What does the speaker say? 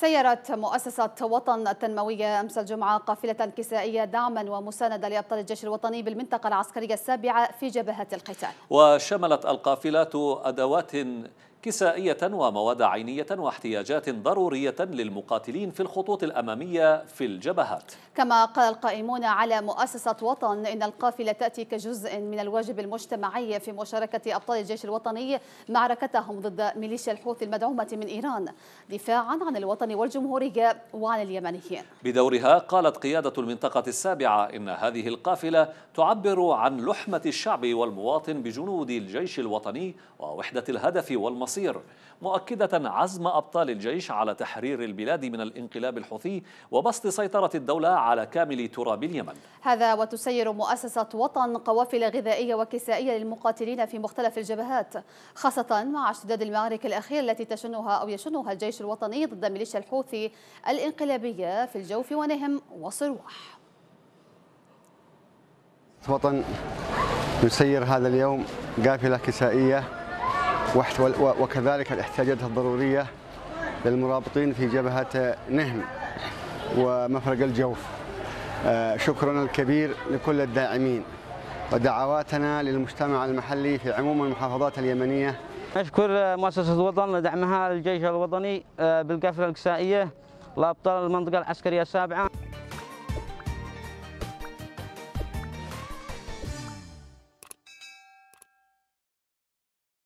سيرت مؤسسة وطن التنموية أمس الجمعة قافلة كسائية دعما ومساندة لأبطال الجيش الوطني بالمنطقة العسكرية السابعة في جبهة القتال وشملت القافلات أدوات كسائية ومواد عينية واحتياجات ضرورية للمقاتلين في الخطوط الأمامية في الجبهات كما قال القائمون على مؤسسة وطن إن القافلة تأتي كجزء من الواجب المجتمعي في مشاركة أبطال الجيش الوطني معركتهم ضد ميليشيا الحوثي المدعومة من إيران دفاعا عن الوطن والجمهورية وعن اليمنيين بدورها قالت قيادة المنطقة السابعة إن هذه القافلة تعبر عن لحمة الشعب والمواطن بجنود الجيش الوطني ووحدة الهدف والمصير القصير مؤكدة عزم أبطال الجيش على تحرير البلاد من الانقلاب الحوثي وبسط سيطرة الدولة على كامل تراب اليمن هذا وتسير مؤسسة وطن قوافل غذائية وكسائية للمقاتلين في مختلف الجبهات خاصة مع اشتداد المعارك الأخيرة التي تشنها أو يشنها الجيش الوطني ضد ميليشيا الحوثي الانقلابية في الجوف ونهم وصرواح وطن يسير هذا اليوم قافلة كسائية وكذلك الاحتياجات الضرورية للمرابطين في جبهة نهم ومفرق الجوف آه، شكرنا الكبير لكل الداعمين ودعواتنا للمجتمع المحلي في عموم المحافظات اليمنية نشكر آه، مؤسسة الوطن لدعمها للجيش الوطني آه، بالقافلة الكسائية لأبطال المنطقة العسكرية السابعة